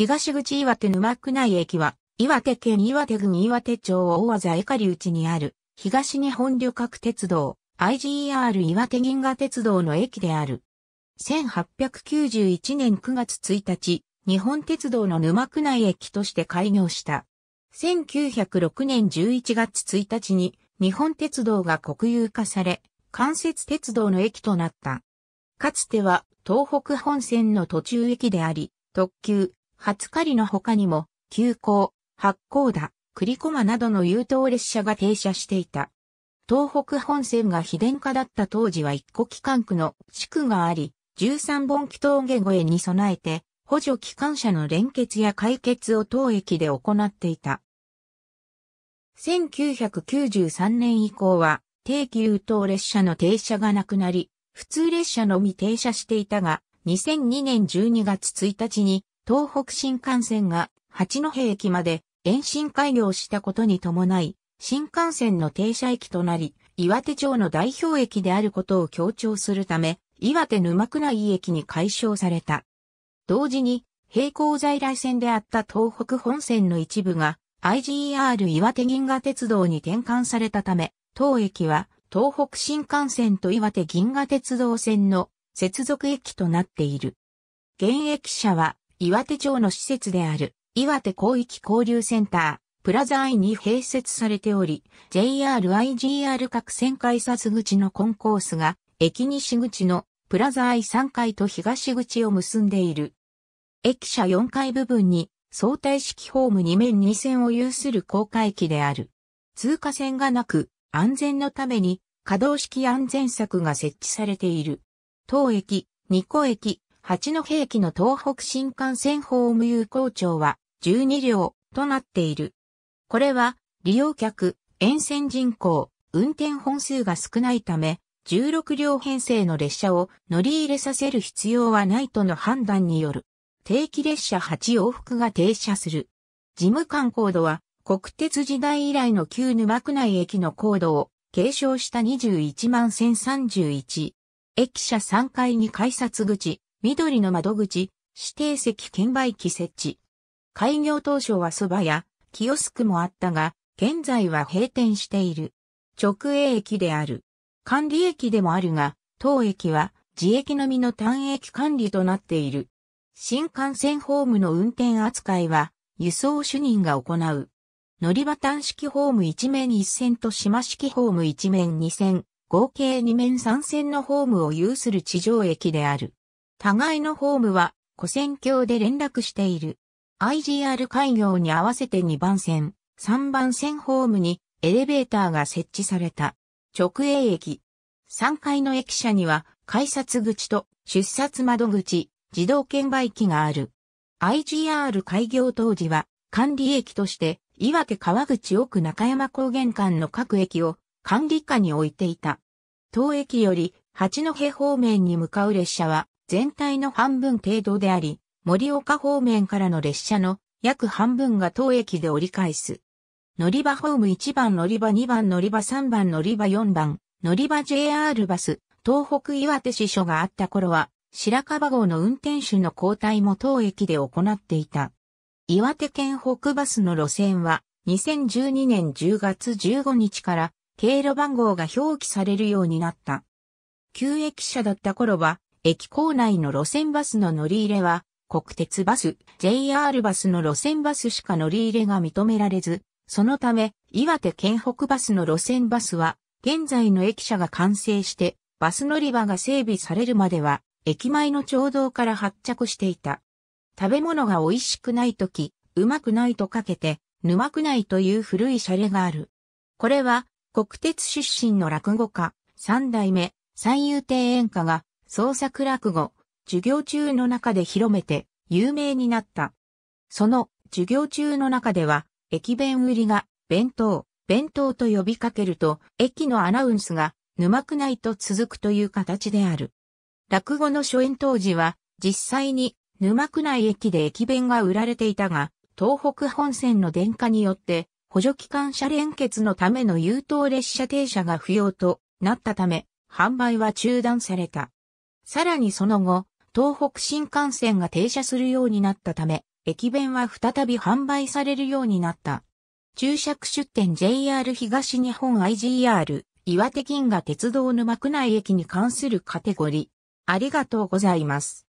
東口岩手沼区内駅は、岩手県岩手郡岩手町大和江狩内にある、東日本旅客鉄道、i g r 岩手銀河鉄道の駅である。1891年9月1日、日本鉄道の沼区内駅として開業した。1906年11月1日に日本鉄道が国有化され、関節鉄道の駅となった。かつては東北本線の途中駅であり、特急、初狩りの他にも、急行、八甲田、栗駒などの優等列車が停車していた。東北本線が非電化だった当時は一個機関区の地区があり、13本木峠越えに備えて、補助機関車の連結や解決を当駅で行っていた。1993年以降は、定期優等列車の停車がなくなり、普通列車のみ停車していたが、2002年12月1日に東北新幹線が八戸駅まで延伸開業したことに伴い、新幹線の停車駅となり、岩手町の代表駅であることを強調するため、岩手沼区内駅に解消された。同時に、並行在来線であった東北本線の一部が IGR 岩手銀河鉄道に転換されたため、当駅は東北新幹線と岩手銀河鉄道線の接続駅となっている。現役者は岩手町の施設である、岩手広域交流センター、プラザイに併設されており、JRIGR 各線改札口のコンコースが、駅西口のプラザイ3階と東口を結んでいる。駅舎4階部分に相対式ホーム2面2線を有する高架駅である。通過線がなく、安全のために、可動式安全柵が設置されている。当駅、二個駅、八戸駅の東北新幹線ホーム有効庁は12両となっている。これは利用客、沿線人口、運転本数が少ないため、16両編成の列車を乗り入れさせる必要はないとの判断による。定期列車8往復が停車する。事務官コードは国鉄時代以来の旧沼区内駅のコードを継承した21万1031。駅舎3階に改札口、緑の窓口、指定席券売機設置。開業当初は蕎麦や、キオスクもあったが、現在は閉店している。直営駅である。管理駅でもあるが、当駅は自駅のみの単駅管理となっている。新幹線ホームの運転扱いは、輸送主任が行う。乗り場単式ホーム1面1線と島式ホーム1面2線、合計2面3線のホームを有する地上駅である。互いのホームは、古戦橋で連絡している。IGR 開業に合わせて2番線、3番線ホームにエレベーターが設置された。直営駅。3階の駅舎には改札口と出札窓口、自動券売機がある。IGR 開業当時は管理駅として岩手川口奥中山高原間の各駅を管理下に置いていた。当駅より八戸方面に向かう列車は全体の半分程度であり、盛岡方面からの列車の約半分が当駅で折り返す。乗り場ホーム1番乗り場2番乗り場3番乗り場4番乗り場 JR バス東北岩手支所があった頃は白樺号の運転手の交代も当駅で行っていた。岩手県北バスの路線は2012年10月15日から経路番号が表記されるようになった。旧駅舎だった頃は駅構内の路線バスの乗り入れは、国鉄バス、JR バスの路線バスしか乗り入れが認められず、そのため、岩手県北バスの路線バスは、現在の駅舎が完成して、バス乗り場が整備されるまでは、駅前の町道から発着していた。食べ物が美味しくない時、うまくないとかけて、沼くないという古いシャレがある。これは、国鉄出身の落語家、三代目、三遊亭演歌が、創作落語、授業中の中で広めて有名になった。その授業中の中では、駅弁売りが弁当、弁当と呼びかけると、駅のアナウンスが沼くないと続くという形である。落語の初演当時は、実際に沼くない駅で駅弁が売られていたが、東北本線の電化によって、補助機関車連結のための優等列車停車が不要となったため、販売は中断された。さらにその後、東北新幹線が停車するようになったため、駅弁は再び販売されるようになった。注釈出店 JR 東日本 IGR 岩手銀河鉄道沼区内駅に関するカテゴリー。ありがとうございます。